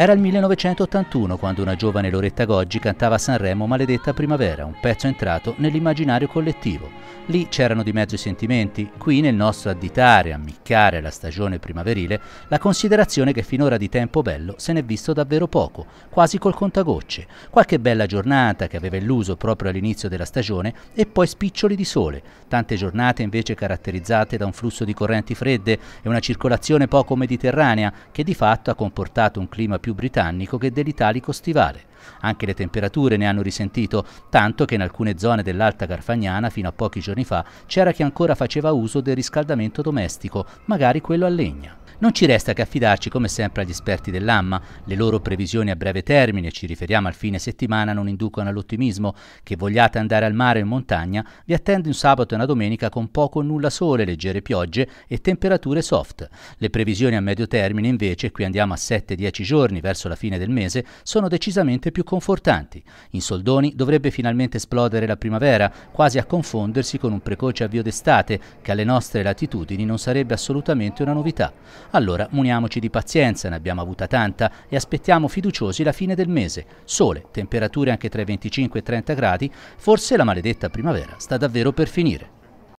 Era il 1981 quando una giovane Loretta Goggi cantava Sanremo Maledetta Primavera, un pezzo entrato nell'immaginario collettivo. Lì c'erano di mezzo i sentimenti, qui nel nostro additare, ammiccare la stagione primaverile, la considerazione che finora di tempo bello se n'è visto davvero poco, quasi col contagocce, qualche bella giornata che aveva illuso proprio all'inizio della stagione e poi spiccioli di sole, tante giornate invece caratterizzate da un flusso di correnti fredde e una circolazione poco mediterranea che di fatto ha comportato un clima più più britannico che dell'italico stivale. Anche le temperature ne hanno risentito, tanto che in alcune zone dell'Alta Garfagnana fino a pochi giorni fa c'era chi ancora faceva uso del riscaldamento domestico, magari quello a legna. Non ci resta che affidarci come sempre agli esperti dell'AMMA. Le loro previsioni a breve termine, ci riferiamo al fine settimana, non inducono all'ottimismo. Che vogliate andare al mare o in montagna, vi attende un sabato e una domenica con poco o nulla sole, leggere piogge e temperature soft. Le previsioni a medio termine invece, qui andiamo a 7-10 giorni verso la fine del mese, sono decisamente più confortanti. In soldoni dovrebbe finalmente esplodere la primavera, quasi a confondersi con un precoce avvio d'estate che alle nostre latitudini non sarebbe assolutamente una novità. Allora muniamoci di pazienza, ne abbiamo avuta tanta e aspettiamo fiduciosi la fine del mese. Sole, temperature anche tra i 25 e i 30 gradi, forse la maledetta primavera sta davvero per finire.